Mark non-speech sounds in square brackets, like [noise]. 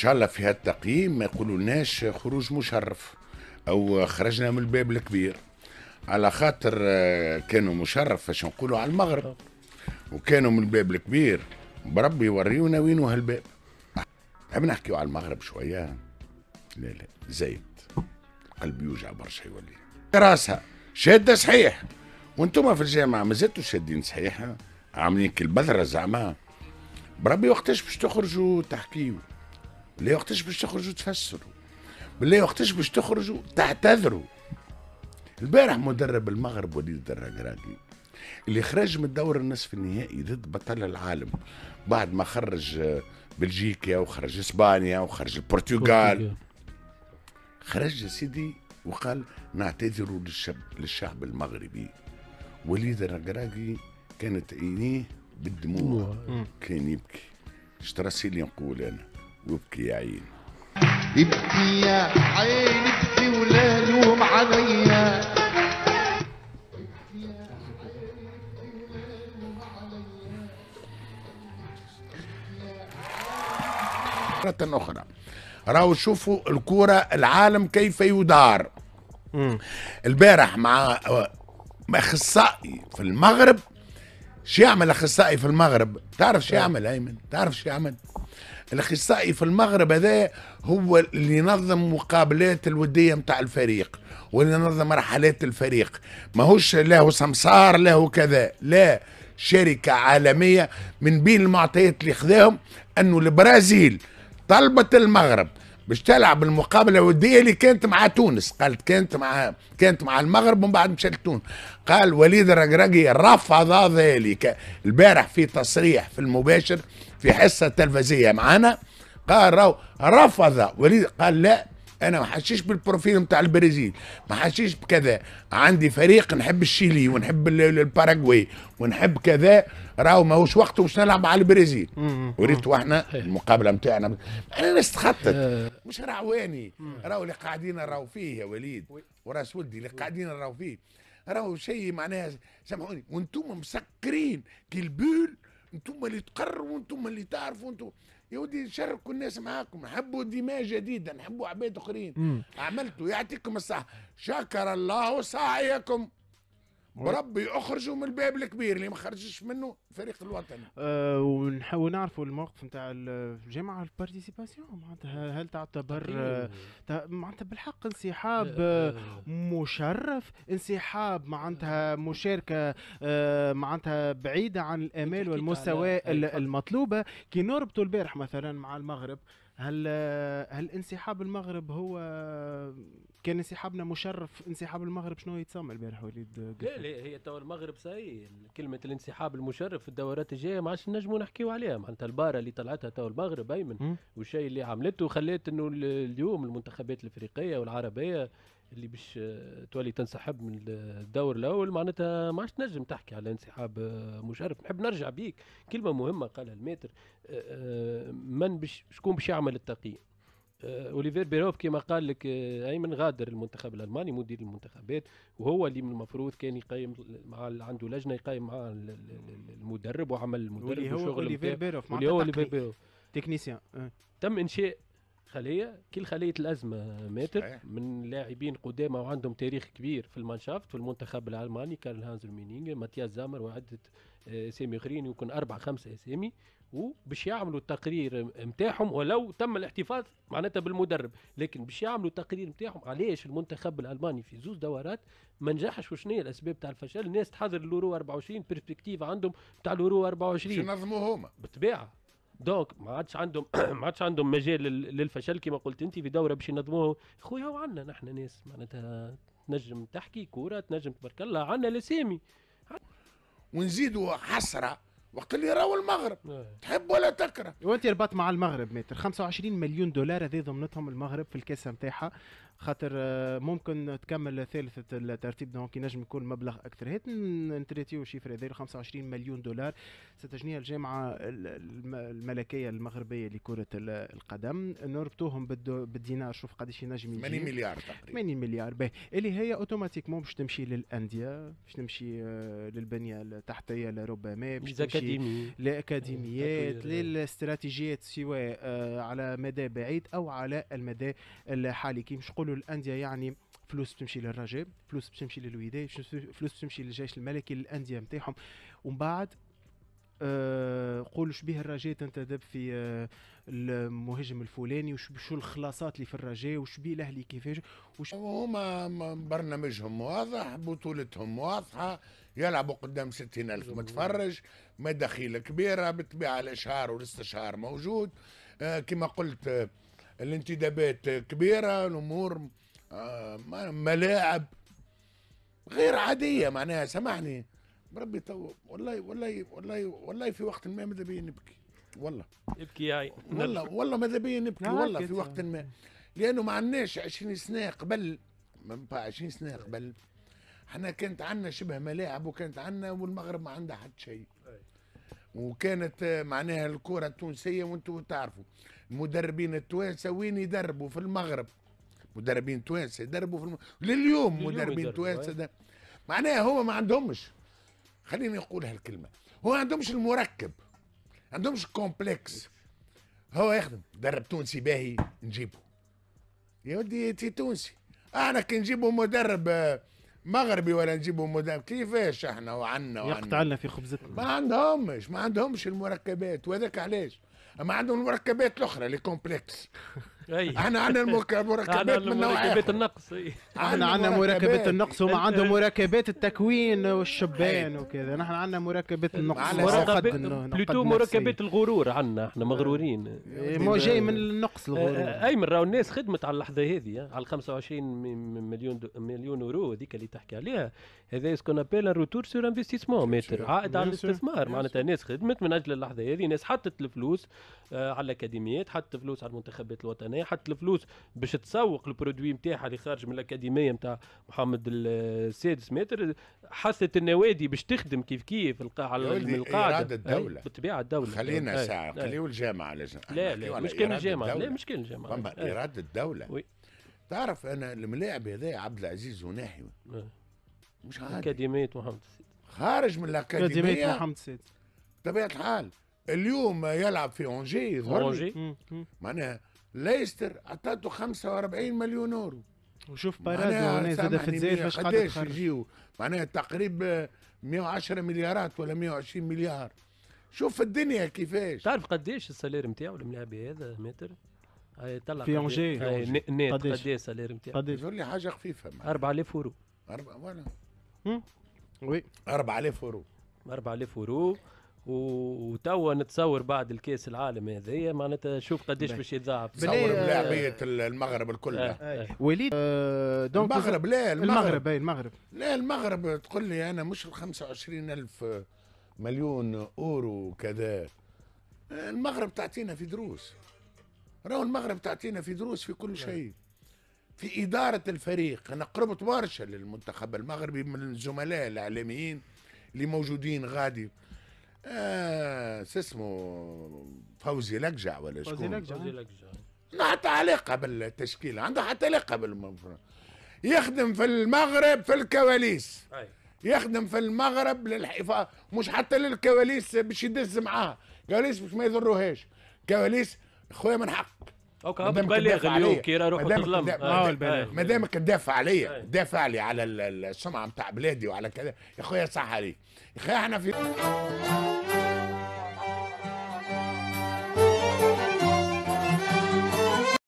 شاء الله في هالتقييم ما يقولولناش خروج مشرف او خرجنا من الباب الكبير على خاطر آه، كانوا مشرف فاش نقولوا على المغرب وكانوا من الباب الكبير بربي يوريونا وينو هالباب نحب نحكيو على المغرب شويه لا لا زايد قلبي يوجع برشا يولي راسها شاده صحيح وانتم في الجامعه ما زلتوا شادين صحيح عاملين كالبذره زعما بربي وقتاش باش تخرجوا تحكيوا بالله وقتاش باش تخرجوا تفسروا بالله وقتاش باش تخرجوا تعتذروا البارح مدرب المغرب وليد الركراكي اللي خرج من الدور النصف النهائي ضد بطل العالم بعد ما خرج بلجيكا وخرج اسبانيا وخرج البرتغال خرج سيدي وقال نعتذر للشعب للشعب المغربي وليد الركراكي كانت عينيه بالدموع كان يبكي اش ترى نقول انا وابكي يا عين ابكي يا عين ابكي ولا لوم عليا مرة أخرى راهو شوفوا الكورة العالم كيف يدار البارح مع آه، اخصائي في المغرب شو يعمل اخصائي في المغرب تعرف شو إيه. يعمل ايمن تعرف شو يعمل الاخصائي في المغرب هذا هو اللي ينظم مقابلات الوديه نتاع الفريق واللي ينظم رحلات الفريق ماهوش له سمسار له كذا لا شركه عالميه من بين المعطيات اللي خذاهم انه البرازيل طلبت المغرب باش تلعب المقابله الوديه اللي كانت مع تونس قالت كانت مع كانت مع المغرب ومن بعد مشات لتونس قال وليد الرقراقي رفض ذلك البارح في تصريح في المباشر في حصه تلفزيونيه معنا قال راو رفض وليد قال لا انا ما حشيش بالبروفيل نتاع البرازيل ما حشيش بكذا عندي فريق نحب الشيلي ونحب الباراغواي ونحب كذا راهو ماهوش وقته باش نلعب على البرازيل وريت احنا المقابله نتاعنا انا نستخطط آه. مش رعواني راهو اللي قاعدين راهو فيه يا وليد وراس ولدي اللي قاعدين راهو فيه راهو شيء معناها سامحوني وانتم مسكرين كي البول انتم اللي تقرروا انتم اللي تعرفوا انتم يا ودي شاركوا الناس معاكم حبوا دماء جديده نحبوا عباد اخرين عملتوا يعطيكم الصحه شكر الله سعيكم بربي اخرجوا من الباب الكبير اللي ما خرجش منه فريق الوطني أه ونحاول نعرفوا الموقف نتاع الجامعه البارتيسيباسيون معناتها هل تعتبر آه، معناتها بالحق انسحاب آه، آه. مشرف انسحاب معناتها مشاركه معناتها بعيده عن الامال والمستوى المطلوبه كي نربطوا البارح مثلا مع المغرب هل هل انسحاب المغرب هو كان انسحابنا مشرف انسحاب المغرب شنو يتسمى البارح وليد لا لا هي تو المغرب صاي كلمه الانسحاب المشرف في الدورات الجايه ما عادش نجموا نحكيو عليها معناتها الباره اللي طلعتها تو المغرب ايمن والشيء اللي عملته خليت انه اليوم المنتخبات الافريقيه والعربيه اللي باش تولي تنسحب من الدور الاول معناتها ما عادش تنجم تحكي على انسحاب آه، مشرف نحب نرجع بيك كلمه مهمه قالها الماتر آه، آه، من باش شكون باش يعمل التقييم اوليفير بيروف كما قال لك ايمن غادر المنتخب الالماني مدير المنتخبات وهو اللي من المفروض كان يقيم مع عنده لجنه يقيم مع المدرب وعمل المدرب وشغل هو اوليفير بيروف هو اوليفير بيروف تكنيسيان تم انشاء خليه كل خليه الازمه ماتت صحيح. من لاعبين قدامى وعندهم تاريخ كبير في المانشافت في المنتخب الالماني كارل هانز مينينغ ماتياس زامر وعده اسامي آه، اخرين يمكن اربع خمسه اسامي وباش يعملوا التقرير نتاعهم ولو تم الاحتفاظ معناتها بالمدرب لكن باش يعملوا التقرير نتاعهم علاش المنتخب الالماني في زوز دورات ما نجحش وشنو هي الاسباب تاع الفشل الناس تحضر لورو 24 بيرسبكتيف عندهم تاع لورو 24 باش ينظموا هما بالطبيعه دوك ما عادش عندهم [clears throat] ما عادش عندهم مجال للفشل كما قلت انت في دوره باش ينظموه خويا وعنا نحن ناس معناتها تنجم تحكي كوره تنجم تبارك الله عنا الاسامي ونزيدوا حسره وقت اللي راهو المغرب إيه. تحب ولا تكره وانت ربط مع المغرب متر 25 مليون دولار هذه ضمنتهم المغرب في الكاسه نتاعها خاطر آه، ممكن تكمل ثالثة الترتيب دونك ينجم يكون مبلغ أكثر هات نتريتيو شيفر هذا 25 مليون دولار ستجنيها الجامعة الملكية المغربية لكرة القدم نربطوهم بالدينار شوف قداش ينجم يجي 80 مليار تقريبا 80 مليار به اللي هي اوتوماتيكمون باش تمشي للأندية باش تمشي آه، للبنية التحتية لربما باش تمشي للأكاديميات للاستراتيجيات سواء آه، على مدى بعيد أو على المدى الحالي كي باش نقولوا نقولوا الانديه يعني فلوس تمشي للرجاء فلوس تمشي للوداد فلوس تمشي للجيش الملكي للانديه نتاعهم ومن بعد أه شبيه الرجاء تنتدب في أه المهاجم الفلاني وشو الخلاصات اللي في الرجاء وشبيه الاهلي كيفاش وش هما برنامجهم واضح بطولتهم واضحه يلعبوا قدام ستين ألف متفرج مداخيل كبيره بالطبيعه الاشهار والاستشهار موجود آه كما قلت الانتدابات كبيره الامور آه، ملاعب غير عاديه معناها سامحني بربي تو والله والله والله والله في وقت ما ماذا بيا نبكي والله ابكي ياي والله والله ماذا بيا نبكي نعم، والله في وقت ما لانه ما عندناش 20 سنه قبل ما 20 سنه قبل احنا كانت عندنا شبه ملاعب وكانت عندنا والمغرب ما عندها حتى شيء وكانت معناها الكره التونسيه وانتم تعرفوا المدربين التوانسه وين يدربوا في المغرب مدربين توانسه يدربوا في الم... لليوم مدربين توانسه ده معناها هو ما عندهمش خليني اقول هالكلمه هو ما عندهمش المركب ما عندهمش كومبلكس هو يخدم درب تونسي باهي نجيبه يا ودي تونسي احنا كي نجيبوا مدرب آه مغربي ولا نجيبوا مدام كيفاش احنا وعنا وعنا يقطع لنا في خبزتنا ما عندهمش ما عندهمش المركبات وهذاك علاش اما عندهم المركبات الاخرى لي كومبلكس [laughs] احنا عندنا المركبات من مركبات النقص احنا عندنا مركبات النقص وما إيه. عندهم مركبات التكوين والشبان وكذا نحن عندنا مركبات إيه. النقص بلوتو مركبات الغرور عندنا احنا مغرورين إيه، ما جاي من النقص الغرور ايمن راهو الناس خدمت على اللحظه هذه على 25 مليون مليون اورو هذيك اللي تحكي عليها هذا سكون ابيل روتور سور انفستيسمون متر عائد على الاستثمار معناتها ناس خدمت من اجل اللحظه هذه ناس حطت الفلوس آه، على الاكاديميات حطت فلوس على المنتخبات الوطنيه الفلسطينيه حتى الفلوس باش تسوق البرودوي نتاعها اللي خارج من الاكاديميه نتاع محمد السادس متر حست النوادي باش تخدم كيف كيف القاعه القاعده الدوله بالطبيعه الدوله خلينا ساعه خليو الجامعه لازم لا لا مش كان الجامعه لا مش كان الجامعه اراده الدوله وي. تعرف انا الملاعب هذا عبد العزيز وناحي مش عادي اكاديميه محمد السادس خارج من الاكاديميه محمد السادس بطبيعه الحال اليوم يلعب في اونجي يظهر معناها ليستر عطاته 45 مليون اورو وشوف بارادو معناها زاد في الجزائر فاش قاعد يجيو معناها تقريبا 110 مليارات ولا 120 مليار شوف الدنيا كيفاش تعرف قديش السالير نتاعو الملاعب هذا متر طلع في اونجي نيت قديش السالير نتاعو قديش لي حاجه خفيفه 4000 يورو 4 فوالا وي 4000 يورو 4000 يورو وتوا نتصور بعد الكاس العالم هذايا معناتها شوف قداش باش يتضاعف تصور آه، بلاعبيه المغرب الكل آه. آه. وليد آه دونك المغرب لا المغرب المغرب, أي المغرب لا المغرب تقول لي انا مش ال 25 الف آه، مليون اورو كذا المغرب تعطينا في دروس راهو المغرب تعطينا في دروس في كل آه. شيء في إدارة الفريق أنا قربت برشا للمنتخب المغربي من الزملاء الإعلاميين اللي موجودين غادي آه اسمه فوزي لقجع ولا شكون فوزي لقجع فوزي لقجع حتى علاقة بالتشكيلة عنده حتى علاقة بالمنفرة يخدم في المغرب في الكواليس أي. يخدم في المغرب للحفاظ مش حتى للكواليس باش يدز معاها كواليس باش ما يضروهاش كواليس خويا من حق اوكي بتبلغ اليوم كيرا روح تظلم ما دامك تدافع عليا تدافع لي على السمعه نتاع بلادي وعلى كذا يا اخويا صح عليك يا خويا احنا في